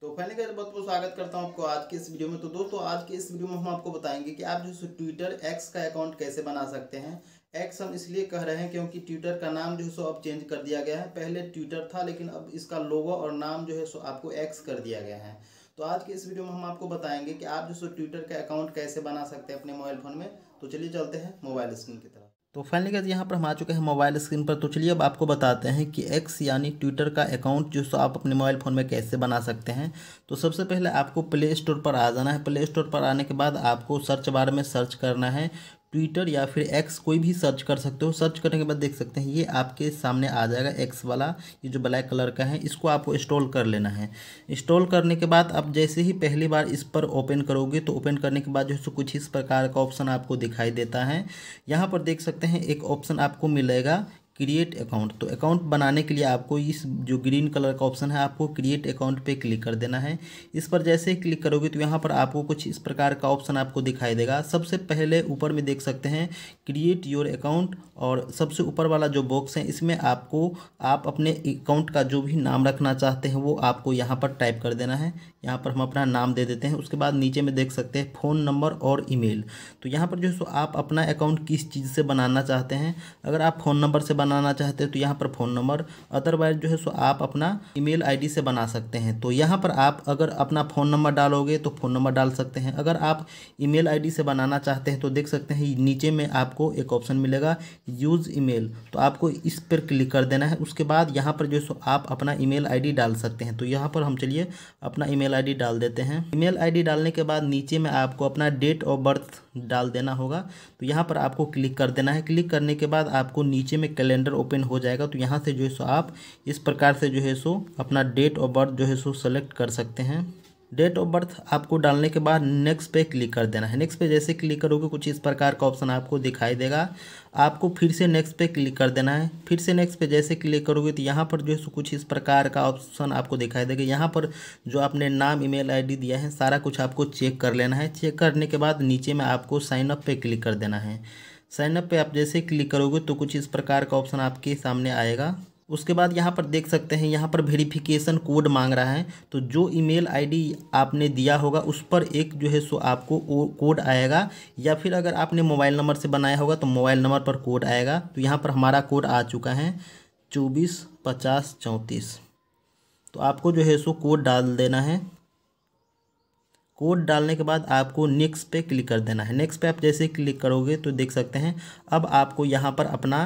तो पहले का बहुत बहुत स्वागत करता हूं आपको आज के इस वीडियो में तो दोस्तों आज के इस वीडियो में हम आपको बताएंगे कि आप जो है ट्विटर एक्स का अकाउंट कैसे बना सकते हैं एक्स हम इसलिए कह रहे हैं क्योंकि ट्विटर का नाम जो है सो अब चेंज कर दिया गया है पहले ट्विटर था लेकिन अब इसका लोगो और नाम जो है सो आपको एक्स कर दिया गया है तो आज के इस वीडियो में हम आपको बताएंगे कि आप जो सो ट्विटर का अकाउंट कैसे बना सकते हैं अपने मोबाइल फ़ोन में तो चलिए चलते हैं मोबाइल स्क्रीन की तरफ तो फाइनली गाइज यहाँ पर हम आ चुके हैं मोबाइल स्क्रीन पर तो चलिए अब आपको बताते हैं कि एक्स यानी ट्विटर का अकाउंट जो सो आप अपने मोबाइल फ़ोन में कैसे बना सकते हैं तो सबसे पहले आपको प्ले स्टोर पर आ जाना है प्ले स्टोर पर आने के बाद आपको सर्च बार में सर्च करना है ट्विटर या फिर एक्स कोई भी सर्च कर सकते हो सर्च करने के बाद देख सकते हैं ये आपके सामने आ जाएगा एक्स वाला ये जो ब्लैक कलर का है इसको आपको इंस्टॉल कर लेना है इंस्टॉल करने के बाद आप जैसे ही पहली बार इस पर ओपन करोगे तो ओपन करने के बाद जो है कुछ इस प्रकार का ऑप्शन आपको दिखाई देता है यहाँ पर देख सकते हैं एक ऑप्शन आपको मिलेगा क्रिएट अकाउंट तो अकाउंट बनाने के लिए आपको इस जो ग्रीन कलर का ऑप्शन है आपको क्रिएट अकाउंट पे क्लिक कर देना है इस पर जैसे ही क्लिक करोगे तो यहाँ पर आपको कुछ इस प्रकार का ऑप्शन आपको दिखाई देगा सबसे पहले ऊपर में देख सकते हैं क्रिएट योर अकाउंट और सबसे ऊपर वाला जो बॉक्स है इसमें आपको आप अपने अकाउंट का जो भी नाम रखना चाहते हैं वो आपको यहाँ पर टाइप कर देना है यहाँ पर हम अपना नाम दे देते हैं उसके बाद नीचे में देख सकते हैं फ़ोन नंबर और ईमेल तो यहाँ पर जो है सो आप अपना अकाउंट किस चीज़ से बनाना चाहते हैं अगर आप फ़ोन नंबर से बनाना चाहते हैं तो यहाँ पर फ़ोन नंबर अदरवाइज जो है सो आप अपना ईमेल आईडी से बना सकते हैं तो यहाँ पर आप अगर अपना फ़ोन नंबर डालोगे तो फ़ोन नंबर डाल सकते हैं अगर आप ई मेल से बनाना चाहते हैं तो देख सकते हैं नीचे में आपको एक ऑप्शन मिलेगा यूज़ ई तो आपको इस पर क्लिक कर देना है उसके बाद यहाँ पर जो है सो आप अपना ईमेल आईडी डाल सकते हैं तो यहाँ पर हम चलिए अपना ईमेल आईडी डाल देते हैं ईमेल आईडी डालने के बाद नीचे में आपको अपना डेट ऑफ बर्थ डाल देना होगा तो यहाँ पर आपको क्लिक कर देना है क्लिक करने के बाद आपको नीचे में कैलेंडर ओपन हो जाएगा तो यहाँ से जो है सो आप इस प्रकार से जो है सो अपना डेट ऑफ बर्थ जो है सो सेलेक्ट कर सकते हैं डेट ऑफ बर्थ आपको डालने के बाद नेक्स्ट पे क्लिक कर देना है नेक्स्ट पे जैसे क्लिक करोगे कुछ इस प्रकार का ऑप्शन आपको दिखाई देगा आपको फिर से नेक्स्ट पे क्लिक कर देना है फिर से नेक्स्ट पे जैसे क्लिक करोगे तो यहाँ पर जो है कुछ इस प्रकार का ऑप्शन आपको दिखाई देगा यहाँ पर जो आपने नाम ईमेल आईडी दिया है सारा कुछ आपको चेक कर लेना है चेक करने के बाद नीचे में आपको साइनअप पर क्लिक कर देना है साइनअप पर आप जैसे क्लिक करोगे तो कुछ इस प्रकार का ऑप्शन आपके सामने आएगा उसके बाद यहाँ पर देख सकते हैं यहाँ पर वेरिफिकेशन कोड मांग रहा है तो जो ईमेल आईडी आपने दिया होगा उस पर एक जो है सो आपको कोड आएगा या फिर अगर आपने मोबाइल नंबर से बनाया होगा तो मोबाइल नंबर पर कोड आएगा तो यहाँ पर हमारा कोड आ चुका है चौबीस पचास चौंतीस तो आपको जो है सो कोड डाल देना है कोड डालने के बाद आपको नेक्स्ट पे क्लिक कर देना है नेक्स्ट पे आप जैसे क्लिक करोगे तो देख सकते हैं अब आपको यहाँ पर अपना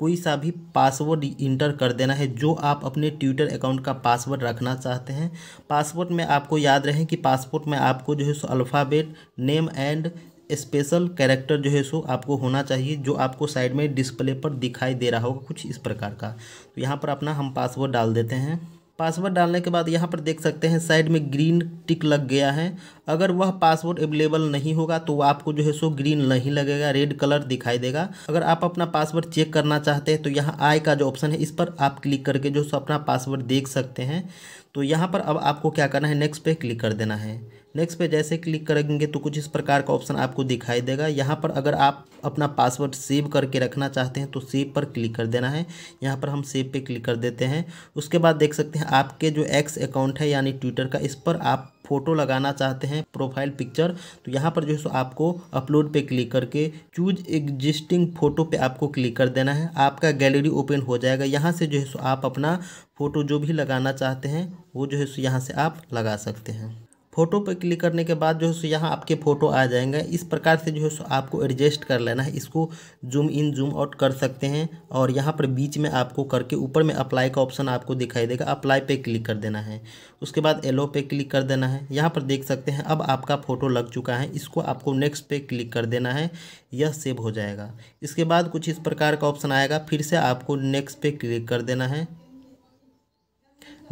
कोई सा भी पासवर्ड इंटर कर देना है जो आप अपने ट्विटर अकाउंट का पासवर्ड रखना चाहते हैं पासवर्ड में आपको याद रहे कि पासवर्ड में आपको जो है सो alphabet name and special character जो है सो आपको होना चाहिए जो आपको साइड में डिस्प्ले पर दिखाई दे रहा होगा कुछ इस प्रकार का तो यहाँ पर अपना हम पासवर्ड डाल देते हैं पासवर्ड डालने के बाद यहाँ पर देख सकते हैं साइड में ग्रीन टिक लग गया है अगर वह पासवर्ड अवेलेबल नहीं होगा तो आपको जो है सो ग्रीन नहीं लगेगा रेड कलर दिखाई देगा अगर आप अपना पासवर्ड चेक करना चाहते हैं तो यहाँ आई का जो ऑप्शन है इस पर आप क्लिक करके जो सो अपना पासवर्ड देख सकते हैं तो यहाँ पर अब आपको क्या करना है नेक्स्ट पे क्लिक कर देना है नेक्स्ट पे जैसे क्लिक करेंगे तो कुछ इस प्रकार का ऑप्शन आपको दिखाई देगा यहाँ पर अगर आप अपना पासवर्ड सेव करके रखना चाहते हैं तो सेव पर क्लिक कर देना है यहाँ पर हम सेव पे क्लिक कर देते हैं उसके बाद देख सकते हैं आपके जो एक्स अकाउंट है यानी ट्विटर का इस पर आप फ़ोटो लगाना चाहते हैं प्रोफाइल पिक्चर तो यहाँ पर जो है सो आपको अपलोड पे क्लिक करके चूज एग्जिस्टिंग फ़ोटो पे आपको क्लिक कर देना है आपका गैलरी ओपन हो जाएगा यहाँ से जो है सो आप अपना फ़ोटो जो भी लगाना चाहते हैं वो जो है सो यहाँ से आप लगा सकते हैं फ़ोटो पर क्लिक करने के बाद जो है सो यहाँ आपके फ़ोटो आ जाएंगे इस प्रकार से जो है सो आपको एडजस्ट कर लेना है इसको जूम इन जूम आउट कर सकते हैं और यहाँ पर बीच में आपको करके ऊपर में अप्लाई का ऑप्शन आपको दिखाई देगा अप्लाई पे क्लिक कर देना है उसके बाद एलो पे क्लिक कर देना है यहाँ पर देख सकते हैं अब आपका फ़ोटो लग चुका है इसको आपको नेक्स्ट पे क्लिक कर देना है यह सेव हो जाएगा इसके बाद कुछ इस प्रकार का ऑप्शन आएगा फिर से आपको नेक्स्ट पे क्लिक कर देना है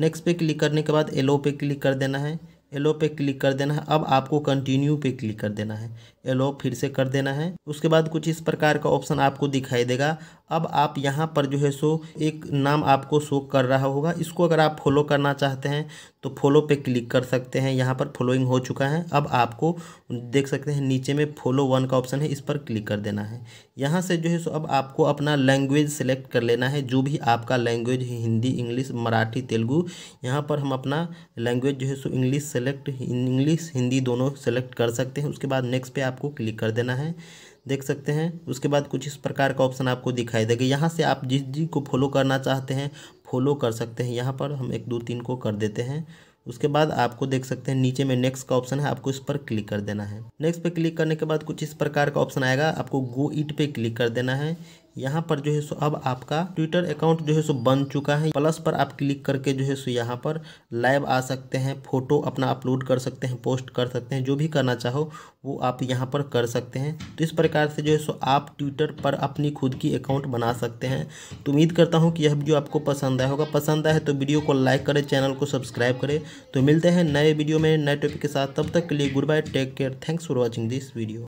नेक्स्ट पे क्लिक करने के बाद एलो पे क्लिक कर देना है एलो पे क्लिक कर देना है अब आपको कंटिन्यू पे क्लिक कर देना है एलो फिर से कर देना है उसके बाद कुछ इस प्रकार का ऑप्शन आपको दिखाई देगा अब आप यहाँ पर जो है सो एक नाम आपको शो कर रहा होगा इसको अगर आप फॉलो करना चाहते हैं तो फॉलो पे क्लिक कर सकते हैं यहाँ पर फॉलोइंग हो चुका है अब आपको देख सकते हैं नीचे में फॉलो वन का ऑप्शन है इस पर क्लिक कर देना है यहाँ से जो है सो अब आपको अपना लैंग्वेज सेलेक्ट कर लेना है जो भी आपका लैंग्वेज है हिंदी इंग्लिश मराठी तेलुगू यहाँ पर हम अपना लैंग्वेज जो है सो इंग्लिश सेलेक्ट इंग्लिश हिंदी दोनों सेलेक्ट कर सकते हैं उसके बाद नेक्स्ट पर आपको क्लिक कर देना है देख सकते हैं उसके बाद कुछ इस प्रकार का ऑप्शन आपको दिखाई देगा यहाँ से आप जिस जी को फॉलो करना चाहते हैं फॉलो कर सकते हैं यहाँ पर हम एक दो तीन को कर देते हैं उसके बाद आपको देख सकते हैं नीचे में नेक्स्ट का ऑप्शन है आपको इस पर क्लिक कर देना है नेक्स्ट पे क्लिक करने के बाद कुछ इस प्रकार का ऑप्शन आएगा आपको गो इट पे क्लिक कर देना है यहाँ पर जो है सो अब आपका ट्विटर अकाउंट जो है सो बन चुका है प्लस पर आप क्लिक करके जो है सो यहाँ पर लाइव आ सकते हैं फोटो अपना अपलोड कर सकते हैं पोस्ट कर सकते हैं जो भी करना चाहो वो आप यहाँ पर कर सकते हैं तो इस प्रकार से जो है सो आप ट्विटर पर अपनी खुद की अकाउंट बना सकते हैं तो उम्मीद करता हूँ कि यह वीडियो आपको पसंद आया होगा पसंद आए तो वीडियो को लाइक करें चैनल को सब्सक्राइब करें तो मिलते हैं नए वीडियो में नए टॉपिक के साथ तब तक के लिए goodbye take care thanks for watching this video